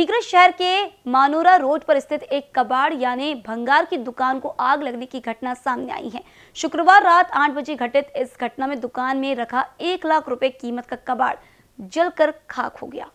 दीगरा शहर के मानोरा रोड पर स्थित एक कबाड़ यानी भंगार की दुकान को आग लगने की घटना सामने आई है शुक्रवार रात आठ बजे घटित इस घटना में दुकान में रखा एक लाख रुपए कीमत का कबाड़ जलकर खाक हो गया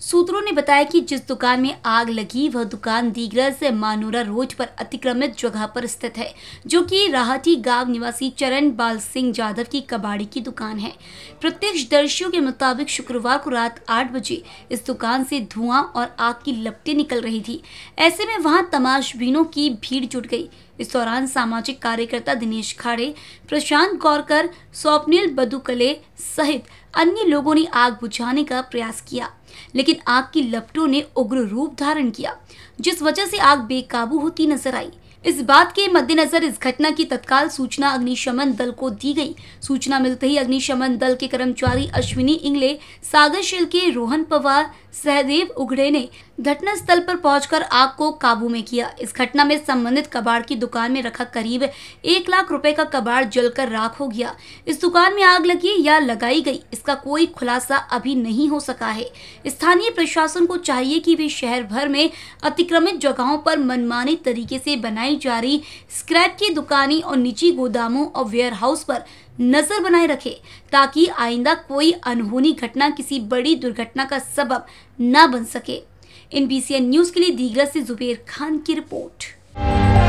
सूत्रों ने बताया कि जिस दुकान में आग लगी वह दुकान दीगरा से मानोरा रोड पर अतिक्रमित जगह पर स्थित है जो कि राहटी गांव निवासी चरण बाल सिंह यादव की कबाड़ी की दुकान है प्रत्यक्ष दर्शियों के मुताबिक शुक्रवार को रात आठ बजे इस दुकान से धुआं और आग की लपटें निकल रही थी ऐसे में वहां तमाशबीनों की भीड़ जुट गई इस दौरान सामाजिक कार्यकर्ता दिनेश खाड़े प्रशांत गौरकर स्वप्निल बदुकले सहित अन्य लोगों ने आग बुझाने का प्रयास किया लेकिन आग की लपटों ने उग्र रूप धारण किया जिस वजह से आग बेकाबू होती नजर आई इस बात के मद्देनजर इस घटना की तत्काल सूचना अग्निशमन दल को दी गई सूचना मिलते ही अग्निशमन दल के कर्मचारी अश्विनी इंगले सागर शिल के रोहन पवार सहदेव उघड़े ने घटना स्थल पर पहुंचकर आग को काबू में किया इस घटना में संबंधित कबाड़ की दुकान में रखा करीब एक लाख रुपए का कबाड़ जलकर राख हो गया इस दुकान में आग लगी या लगाई गई इसका कोई खुलासा अभी नहीं हो सका है स्थानीय प्रशासन को चाहिए कि वे शहर भर में अतिक्रमित जगहों पर मनमाने तरीके से बनाई जा रही स्क्रैप की दुकानें और निजी गोदामों और वेयर हाउस पर नजर बनाए रखे ताकि आइंदा कोई अनहोनी घटना किसी बड़ी दुर्घटना का सबब ना बन सके इन न्यूज के लिए दीगरा से जुबेर खान की रिपोर्ट